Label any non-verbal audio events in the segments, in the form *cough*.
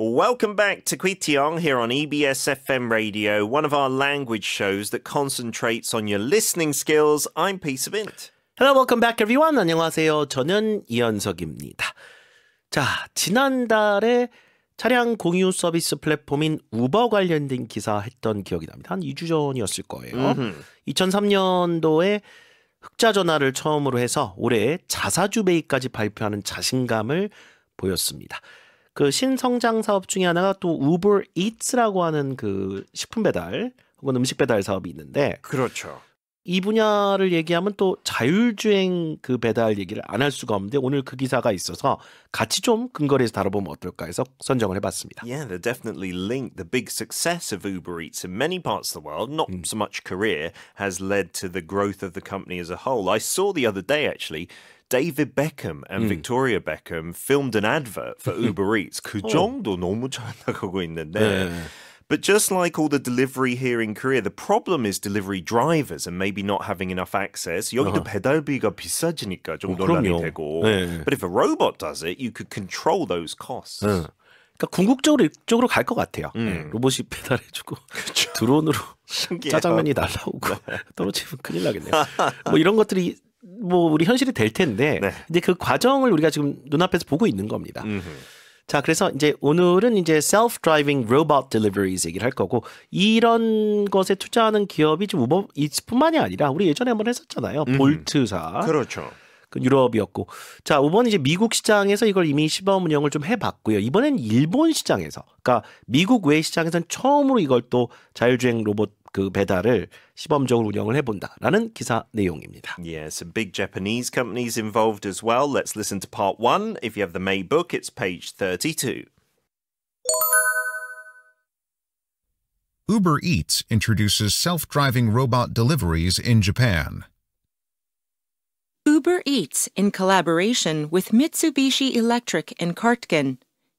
Welcome back to Kwitiong here on EBS FM Radio, one of our language shows that concentrates on your listening skills. I'm Peter Vint. Hello, welcome back everyone. 안녕하세요. 저는 이현석입니다. 자, 지난달에 차량 공유 서비스 플랫폼인 우버 관련된 기사 했던 기억이 납니다. 한 2주 전이었을 거예요. 음흠. 2003년도에 흑자 전화를 처음으로 해서 올해 자사주 베이까지 발표하는 자신감을 보였습니다. 그 신성장 사업 중에 하나가 또 우버 이츠라고 하는 그 식품 배달 혹은 음식 배달 사업이 있는데 그렇죠. 이 분야를 얘기하면 또 자율주행 그 배달 얘기를 안 할 수가 없는데 오늘 그 기사가 있어서 같이 좀 근거리에서 다뤄보면 어떨까 해서 선정을 해봤습니다. Yeah, they definitely link the big success of Uber Eats in many parts of the world. Not so much Korea has led to the growth of the company as a whole. I saw the other day actually. David Beckham and 음. Hmm. Victoria Beckham filmed an advert for *laughs* Uber Eats. 그 정도 너무 있는데. 네. But just like all the delivery here in Korea, the problem is delivery drivers and maybe not having enough access. 여기도 uh-huh. 배달비가 비싸지니까 좀 논란이 되고. 네. But if a robot does it, you could control those costs. 네. 그러니까 궁극적으로 이쪽으로 같아요. 음. 로봇이 *laughs* 배달해주고 드론으로 짜장면이 날라오고 *laughs* 떨어지면 큰일 나겠네요. 뭐 이런 것들이 뭐 우리 현실이 될 텐데 네. 이제 그 과정을 우리가 지금 눈앞에서 보고 있는 겁니다. 음흠. 자, 그래서 이제 오늘은 이제 self driving robot deliveries 얘기를 할 거고 이런 것에 투자하는 기업이 좀 우버 이뿐만이 아니라 우리 예전에 한번 했었잖아요. 음. 볼트사. 그렇죠. 그 유럽이었고. 자, 우버는 이제 미국 시장에서 이걸 이미 시범 운영을 좀해 봤고요. 이번엔 일본 시장에서. 그러니까 미국 외 시장에서는 처음으로 이걸 또 자율주행 로봇 그 배달을 시범적으로 운영을 해본다라는 기사 내용입니다. Yeah, some big Japanese companies involved as well. Let's listen to part one. If you have the May book, it's page 32. Uber Eats introduces self-driving robot deliveries in Japan. Uber Eats, in collaboration with Mitsubishi Electric and Kartgen,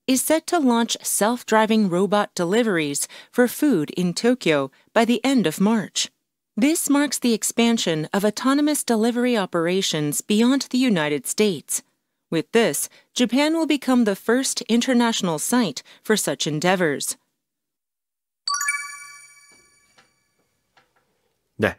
is set to launch self driving robot deliveries for food in Tokyo by the end of March. This marks the expansion of autonomous delivery operations beyond the United States. With this, Japan will become the first international site for such endeavors. 네.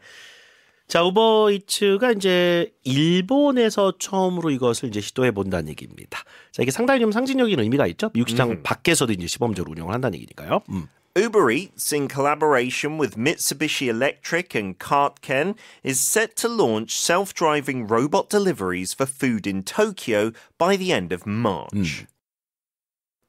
자, 우버이츠가 이제 일본에서 처음으로 이것을 이제 시도해 본다는 얘기입니다. 자, 이게 상당히 좀 상징적인 의미가 있죠. 미국 시장 음. 밖에서도 이제 시범적으로 운영을 한다는 얘기니까요. 음. Uber Eats, in collaboration with Mitsubishi Electric and Kartken, is set to launch self driving robot deliveries for food in Tokyo by the end of March. 음.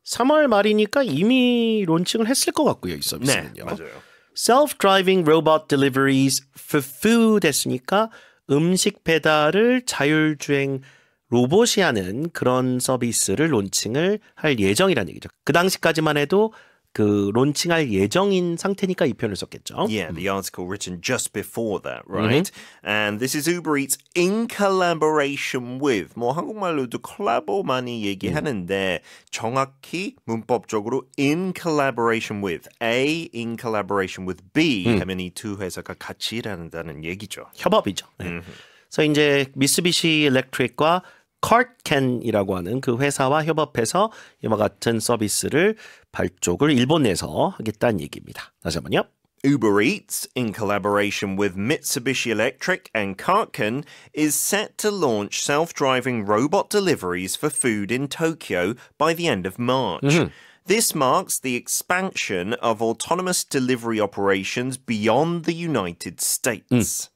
3월 말이니까 이미 론칭을 했을 것 같고요, 이 서비스는요. 네, 맞아요. self-driving robot deliveries f u l f i l d 했으니까 음식 배달을 자율주행 로봇이 하는 그런 서비스를 론칭을 할 예정이라는 얘기죠. 그 당시까지만 해도 그 론칭할 예정인 상태니까 이 표현을 썼겠죠. Yeah, the article written just before that, right? Mm-hmm. And this is Uber Eats in collaboration with. 뭐 한국말로도 콜라보 많이 얘기하는데 mm. 정확히 문법적으로 in collaboration with A in collaboration with B mm. 하면 이두 회사가 같이 일한다는 얘기죠. 협업이죠. 네. Mm-hmm. 그래서 이제 미쓰비시 일렉트릭과 컬캔이라고 하는 그 회사와 협업해서 이와 같은 서비스를 발족을 일본 내에서 하겠다는 얘기입니다. 다시 한번요. Uber Eats, in collaboration with Mitsubishi Electric and Karkin, is set to launch self driving robot deliveries for food in Tokyo by the end of March. Mm-hmm. This marks the expansion of autonomous delivery operations beyond the United States. 음.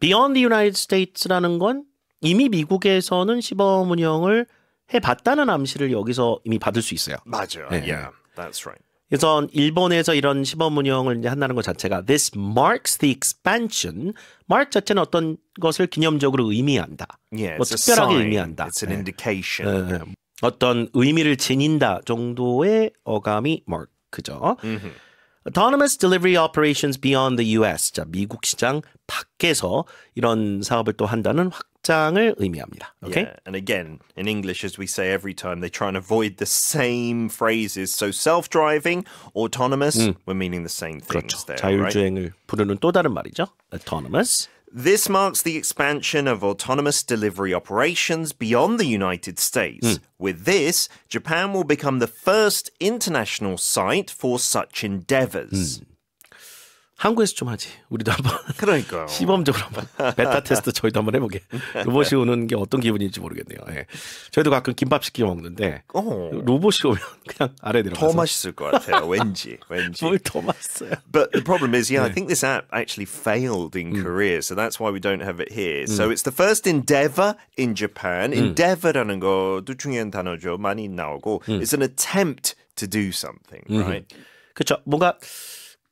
Beyond the United States라는 건 이미 미국에서는 시범 운영을 해봤다는 암시를 여기서 이미 받을 수 있어요. 맞아요. 네. Yeah, that's right. 그래서 일본에서 이런 시범 운영을 이제 한다는 것 자체가 this marks the expansion. mark 자체는 어떤 것을 기념적으로 의미한다. Yeah, 뭐 특별하게 의미한다. It's an 네. indication. 네. 네. 어떤 의미를 지닌다 정도의 어감이 mark죠. Mm-hmm. Autonomous Delivery Operations Beyond the U.S. 자 미국 시장 밖에서 이런 사업을 또 한다는 확. 의미합니다. Okay? Yeah. And again, in English, as we say every time, they try and avoid the same phrases. So self-driving, autonomous, 음. Mm. we're meaning the same things 그렇죠. there. 자율주행을 right? 부르는 또 다른 말이죠. Autonomous. This marks the expansion of autonomous delivery operations beyond the United States. Mm. With this, Japan will become the first international site for such endeavors. Mm. 한국에서 좀 하지. 우리도 한번. 그러니까 시범적으로 한번 베타 테스트 저희도 한번 해보게. 로봇이 오는 게 어떤 기분인지 모르겠네요. 예. 저희도 가끔 김밥 시켜 먹는데 어. 로봇이 오면 그냥 아래 내려가서 더 맛있을 것 같아요. 왠지 왠지. 뭘더 맛있어요. But the problem is, yeah, 네. I think this app actually failed in 음. Korea, so that's why we don't have it here. 음. So it's the first endeavor in Japan. endeavor라는 것도 중요한 단어죠. 많이 나오고 음. it's an attempt to do something, right? 그렇죠. 뭔가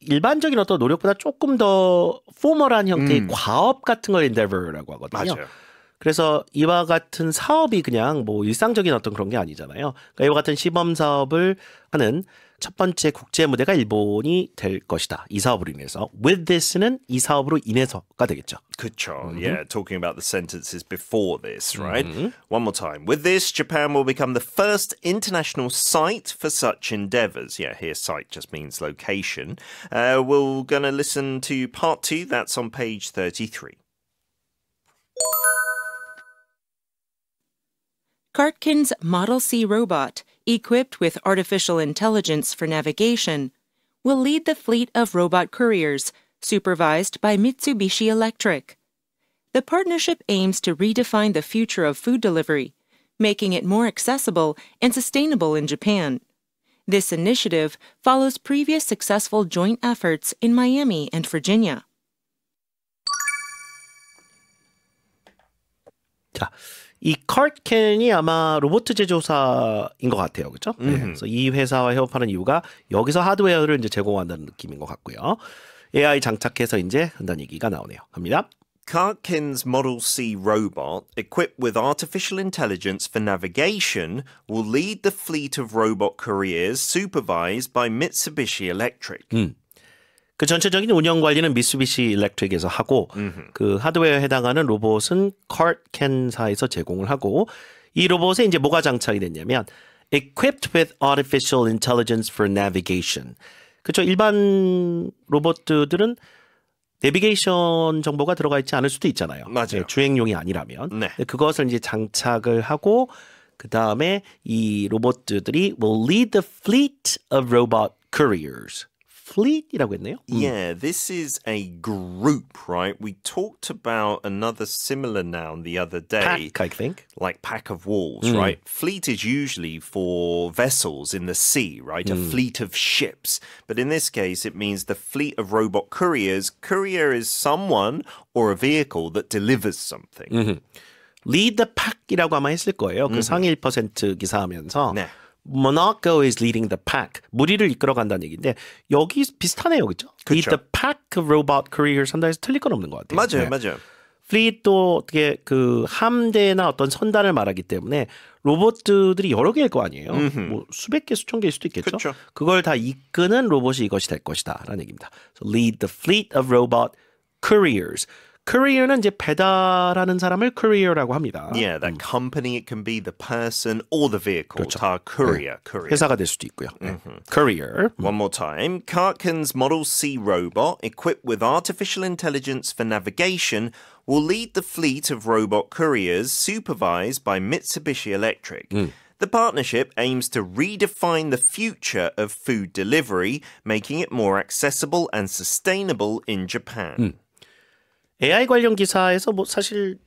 일반적인 어떤 노력보다 조금 더 포멀한 형태의 음. 과업 같은 걸 endeavor라고 하거든요. 맞아요. 그래서 이와 같은 사업이 그냥 뭐 일상적인 어떤 그런 게 아니잖아요. 그러니까 이와 같은 시범 사업을 하는 첫 번째 국제 무대가 일본이 될 것이다. 이 사업으로 인해서. With this는 이 사업으로 인해서가 되겠죠. 그렇죠. Mm-hmm. Yeah, talking about the sentences before this, right? Mm-hmm. One more time. With this, Japan will become the first international site for such endeavors. Yeah, here site just means location. Uh, we're going to listen to part two. That's on page 33. Kartkin's Model C robot equipped with artificial intelligence for navigation, will lead the fleet of robot couriers supervised by Mitsubishi Electric. The partnership aims to redefine the future of food delivery, making it more accessible and sustainable in Japan. This initiative follows previous successful joint efforts in Miami and Virginia. 자, 이 컬캔이 아마 로보트 제조사인 것 같아요, 그렇죠? 네. 그래서 이 회사와 협업하는 이유가 여기서 하드웨어를 이제 제공한다는 느낌인 것 같고요. AI 장착해서 이제 한다는 얘기가 나오네요. 갑니다. Carkin's Model C robot, equipped with artificial intelligence for navigation, will lead the fleet of robot couriers supervised by Mitsubishi Electric. 음. 그 전체적인 운영 관리는 미쓰비시 일렉트릭에서 하고 음흠. 그 하드웨어에 해당하는 로봇은 컬캔사에서 제공을 하고 이 로봇에 이제 뭐가 장착이 됐냐면 equipped with artificial intelligence for navigation. 그렇죠. 일반 로봇들은 내비게이션 정보가 들어가 있지 않을 수도 있잖아요. 맞아요. 네, 주행용이 아니라면. 네. 그것을 이제 장착을 하고 그 다음에 이 로봇들이 will lead the fleet of robot couriers. fleet이라고 했네요. 음. Yeah, this is a group, right? We talked about another similar noun the other day. Pack, I think. Like pack of wolves, mm. right? Fleet is usually for vessels in the sea, right? A mm. fleet of ships. But in this case, it means the fleet of robot couriers. Courier is someone or a vehicle that delivers something. Mm-hmm. 리드 I 아마 했을 거예요. 그 mm-hmm. 상위 1% 기사하면서. 네. Monaco is leading the pack. 무리를 이끌어간다는 얘기인데 여기 비슷하네요, 그렇죠? Lead the pack of robot careers 한다 해서 틀릴 건 없는 것 같아요. 맞아요, 네. 맞아요. 플리또 어떻게 그 함대나 어떤 선단을 말하기 때문에 로봇들이 여러 개일 거 아니에요. 음흠. 뭐 수백 개, 수천 개일 수도 있겠죠. 그쵸. 그걸 다 이끄는 로봇이 이것이 될 것이다라는 얘기입니다. So lead the fleet of robot couriers. courier는 이제 배달하는 사람을 courier라고 합니다. Yeah, that company it can be the person or the vehicle. 그렇죠. 다 courier, 네. courier. 회사가 될 수도 있고요. Mm-hmm. Courier. One more time. Karkin's Model C robot equipped with artificial intelligence for navigation will lead the fleet of robot couriers supervised by Mitsubishi Electric. Mm. The partnership aims to redefine the future of food delivery, making it more accessible and sustainable in Japan. Mm. AI 관련 기사에서 뭐 사실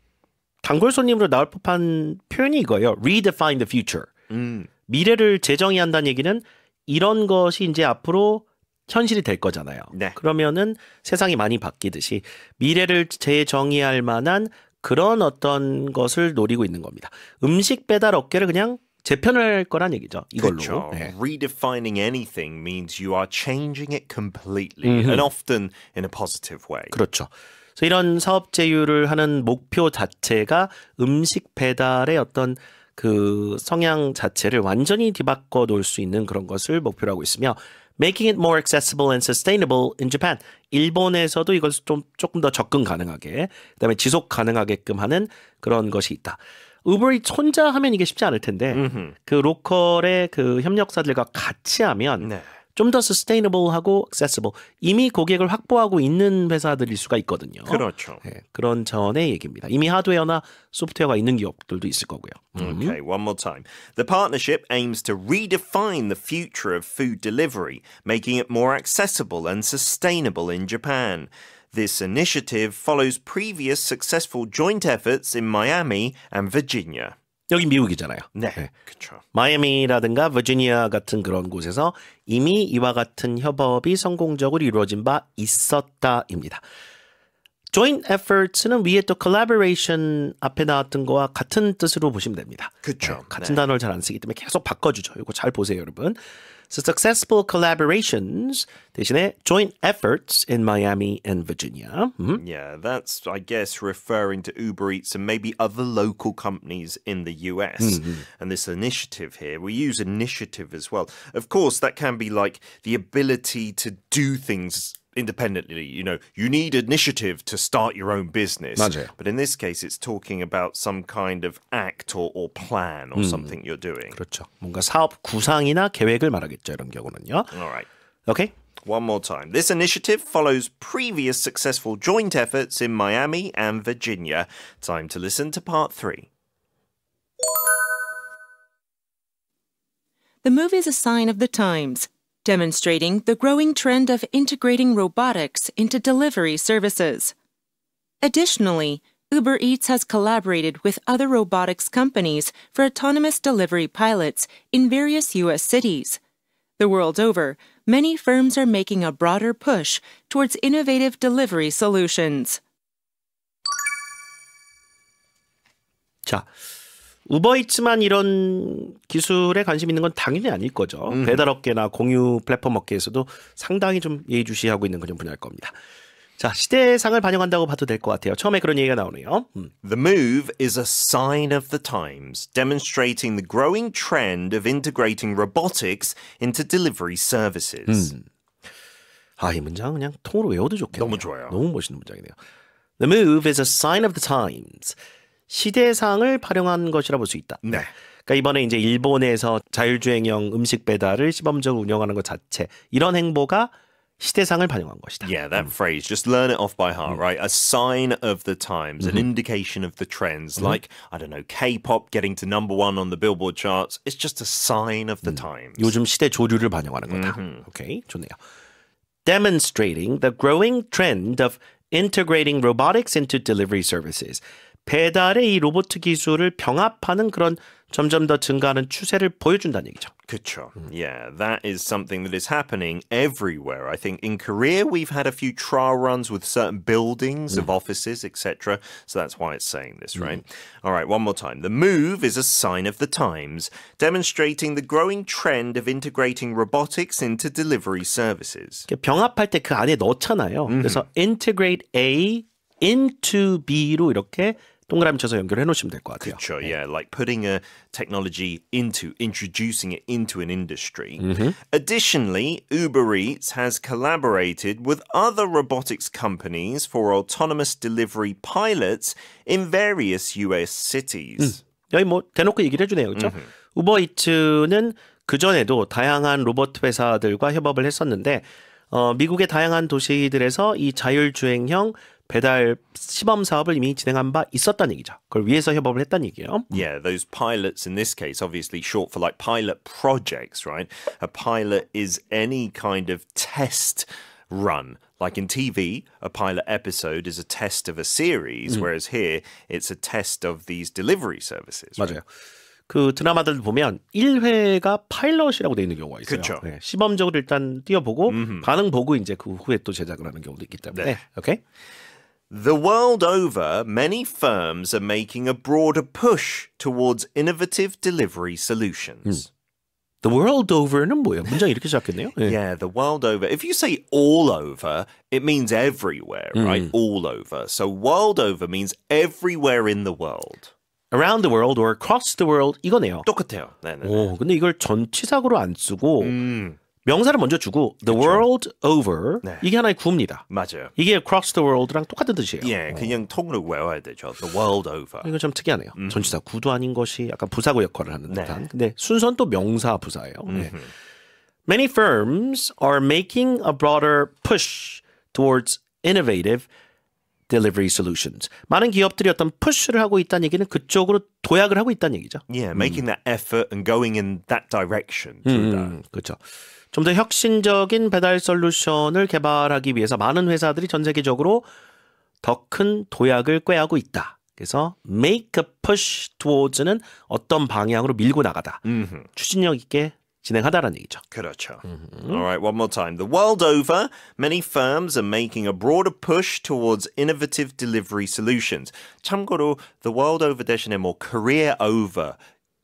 단골 손님으로 나올 법한 표현이 이거예요. Redefine the future. 음. 미래를 재정의한다는 얘기는 이런 것이 이제 앞으로 현실이 될 거잖아요. 네. 그러면은 세상이 많이 바뀌듯이 미래를 재정의할 만한 그런 어떤 것을 노리고 있는 겁니다. 음식 배달 업계를 그냥 재편할 거란 얘기죠. 이걸로. 그렇죠. 네. Redefining anything means you are changing it completely, m m and often in a positive way. 그렇죠. 그래서 이런 사업 제휴를 하는 목표 자체가 음식 배달의 어떤 그 성향 자체를 완전히 뒤바꿔 놓을 수 있는 그런 것을 목표로 하고 있으며 Making it more accessible and sustainable in Japan. 일본에서도 이것을좀 조금 더 접근 가능하게, 그다음에 지속 가능하게끔 하는 그런 것이 있다. 우버이 혼자 하면 이게 쉽지 않을 텐데 음흠. 그 로컬의 그 협력사들과 같이 하면 네. 좀더 sustainable하고 accessible 이미 고객을 확보하고 있는 회사들일 수가 있거든요. 그렇죠. 네, 그런 전의 얘기입니다. 이미 하드웨어나 소프트웨어가 있는 기업들도 있을 거고요. Okay, one more time. The partnership aims to redefine the future of food delivery, making it more accessible and sustainable in Japan. This initiative follows previous successful joint efforts in Miami and Virginia. 여기 미국이잖아요. 네. 네. 그렇죠. 마이애미라든가 버지니아 같은 그런 곳에서 이미 이와 같은 협업이 성공적으로 이루어진 바 있었다입니다. joint efforts는 위에 또 collaboration 앞에 나왔던 거와 같은 뜻으로 보시면 됩니다. 그렇죠. 네. 같은 네. 단어를 잘 안 쓰기 때문에 계속 바꿔주죠. 이거 잘 보세요, 여러분. So successful collaborations 대신에 joint efforts in Miami and Virginia. Mm -hmm. Yeah, that's I guess referring to Uber Eats and maybe other local companies in the US. Mm -hmm. And this initiative here, we use initiative as well. Of course, that can be like the ability to do things independently. You know, you need initiative to start your own business. But in this case, it's talking about some kind of act or, or plan or 음, hmm. something you're doing. 그렇죠. 뭔가 사업 구상이나 계획을 말하겠죠. 이런 경우는요. All right. Okay. One more time. This initiative follows previous successful joint efforts in Miami and Virginia. Time to listen to part three. The move is a sign of the times demonstrating the growing trend of integrating robotics into delivery services. Additionally, Uber Eats has collaborated with other robotics companies for autonomous delivery pilots in various U.S. cities. The world over, many firms are making a broader push towards innovative delivery solutions. 자, 우버이츠만 이런 기술에 관심 있는 건 당연히 아닐 거죠. 음. 배달업계나 공유 플랫폼 업계에서도 상당히 좀 예의주시하고 있는 그런 분야일 겁니다. 자, 시대상을 반영한다고 봐도 될 것 같아요. 처음에 그런 얘기가 나오네요. 음. The move is a sign of the times, demonstrating the growing trend of integrating robotics into delivery services. 음. 아, 이 문장 그냥 통으로 외워도 좋겠네요. 너무 좋아요. 너무 멋있는 문장이네요. The move is a sign of the times. 시대상을 발용한 것이라 볼 수 있다. 네. 그러니까 이번에 이제 일본에서 자율주행형 음식 배달을 시범적으로 운영하는 것 자체 이런 행보가 시대상을 반영한 것이다. Yeah, that 음. phrase. Just learn it off by heart, 음. right? A sign of the times, 음. an indication of the trends. 음. Like, I don't know, K-pop getting to number one on the Billboard charts. It's just a sign of the 음. times. 요즘 시대 조류를 반영하는 거다. 음흠. 오케이, 좋네요. Demonstrating the growing trend of integrating robotics into delivery services. 배달의 이 로봇 기술을 병합하는 그런 점점 더 증가하는 추세를 보여준다는 얘기죠. 그렇죠. Yeah, that is something that is happening everywhere. I think in Korea we've had a few trial runs with certain buildings of offices, etc. So that's why it's saying this, right? All right, one more time. The move is a sign of the times, demonstrating the growing trend of integrating robotics into delivery services. 병합할 때 그 안에 넣잖아요. 그래서 integrate A into B로 이렇게 동그라미 쳐서 연결해 놓으시면 될 것 같아요. 그렇죠. 네. Yeah, like putting a technology into, introducing it into an industry. Mm-hmm. Additionally, Uber Eats has collaborated with other robotics companies for autonomous delivery pilots in various US cities. 음. 여기 뭐 대놓고 얘기를 해주네요. 그렇죠? Mm-hmm. 우버이츠는 그전에도 다양한 로봇 회사들과 협업을 했었는데 어, 미국의 다양한 도시들에서 이 자율주행형 배달 시범 사업을 이미 진행한 바 있었다는 얘기죠. 그걸 위해서 협업을 했다는 얘기예요. Yeah, those pilots in this case obviously short for like pilot projects, right? A pilot is any kind of test run. Like in TV, a pilot episode is a test of a series, 음. whereas here it's a test of these delivery services. 맞아요. Right? 그 드라마들 보면 1회가 파일럿이라고 돼 있는 경우가 있어요. 그렇죠. 네, 시범적으로 일단 띄워보고 음흠. 반응 보고 이제 그 후에 또 제작을 하는 경우도 있기 때문에. 네. 오케이. Okay? The world over, many firms are making a broader push towards innovative delivery solutions. Mm. The world over, 뭐예요? 문장 이렇게 시작했네요. Yeah, the world over. If you say all over, it means everywhere, mm. right? All over. So world over means everywhere in the world. around the world or across the world 이거네요. 똑같아요. 오, 근데 이걸 전치사고로 안 쓰고 명사를 먼저 주고 the 그렇죠. world over 네. 이게 하나의 구입니다. 맞아요. 이게 across the world랑 똑같은 뜻이에요. 예, 어. 그냥 어. 통으로 외워야 되죠. the world over. 이거 참 특이하네요. 음. 전치사 구도 아닌 것이 약간 부사고 역할을 하는 네. 듯한. 근데 순서는 또 명사 부사예요. 네. Many firms are making a broader push towards innovative delivery solutions. 많은 기업들이 어떤 푸쉬를 하고 있다는 얘기는 그쪽으로 도약을 하고 있다는 얘기죠. Yeah, making 음. that effort and going in that direction. 음, 음, 그렇죠. 좀 더 혁신적인 배달 솔루션을 개발하기 위해서 많은 회사들이 전 세계적으로 더 큰 도약을 꾀하고 있다. 그래서 make a push towards는 어떤 방향으로 밀고 나가다. 음흠. 추진력 있게 진행하다라는 얘기죠. 그렇죠. Mm-hmm. All right, one more time. The world over, many firms are making a broader push towards innovative delivery solutions. 참고로 the world over 대신에 뭐 career over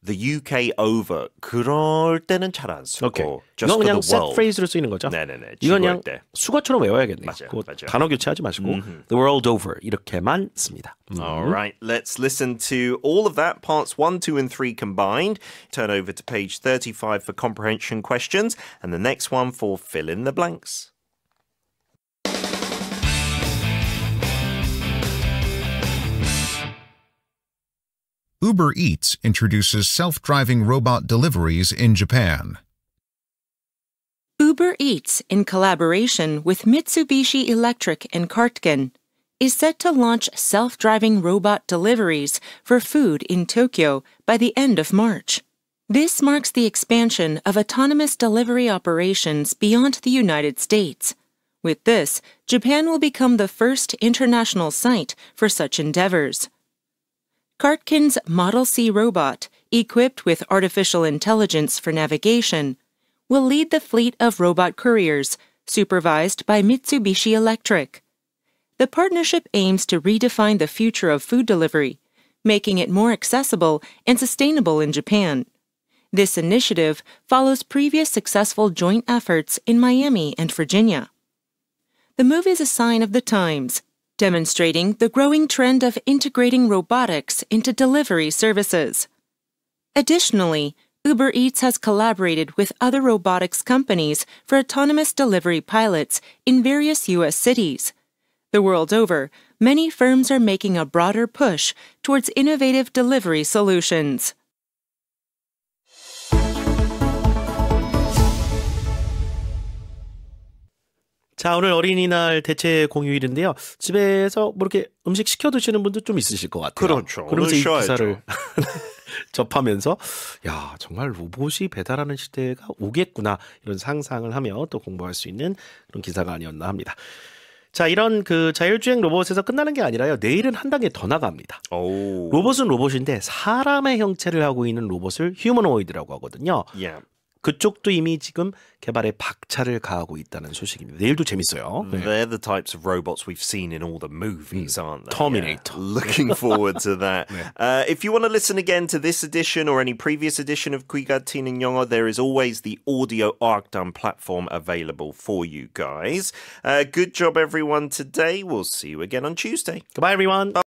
the UK over 그럴 때는 잘 안 쓰고 okay. 이건 그냥 set phrase로 쓰이는 거죠. 네네네. 이건 그냥 때. 수거처럼 외워야겠네요. 맞아요, 맞아요. 단어 교체하지 마시고 mm-hmm. the world over 이렇게만 씁니다. Mm-hmm. All right, let's listen to all of that parts 1, 2 and 3 combined. Turn over to page 35 for comprehension questions and the next one for fill in the blanks. Uber Eats introduces self-driving robot deliveries in Japan. Uber Eats, in collaboration with Mitsubishi Electric and Kartgen, is set to launch self-driving robot deliveries for food in Tokyo by the end of March. This marks the expansion of autonomous delivery operations beyond the United States. With this, Japan will become the first international site for such endeavors. Kartkin's Model C robot, equipped with artificial intelligence for navigation, will lead the fleet of robot couriers supervised by Mitsubishi Electric. The partnership aims to redefine the future of food delivery, making it more accessible and sustainable in Japan. This initiative follows previous successful joint efforts in Miami and Virginia. The move is a sign of the times, demonstrating the growing trend of integrating robotics into delivery services. Additionally, Uber Eats has collaborated with other robotics companies for autonomous delivery pilots in various U.S. cities. The world over, many firms are making a broader push towards innovative delivery solutions. 자, 오늘 어린이날 대체 공휴일인데요. 집에서 뭐 이렇게 음식 시켜 드시는 분도좀 있으실 것 같아요. 그렇죠. 그러면서 이 기사를 *laughs* 접하면서 야, 정말 로봇이 배달하는 시대가 오겠구나. 이런 상상을 하며 또 공부할 수 있는 그런 기사가 아니었나 합니다. 자, 이런 그 자율주행 로봇에서 끝나는 게 아니라요. 내일은 한 단계 더 나갑니다. 오. 로봇은 로봇인데 사람의 형체를 하고 있는 로봇을 휴머노이드라고 하거든요. Yeah. 예. 그쪽도 이미 지금 개발에 박차를 가하고 있다는 소식입니다. 내일도 네. They're the types of robots we've seen in all the movies, aren't they? Terminator. Yeah. Looking forward to that. *laughs* 네. uh, if you want to listen again to this edition or any previous edition of Kuigatin and Yongo, there is always the audio Arkdown platform available for you guys. Uh, good job, everyone, today. We'll see you again on Tuesday. Goodbye, everyone. Bye.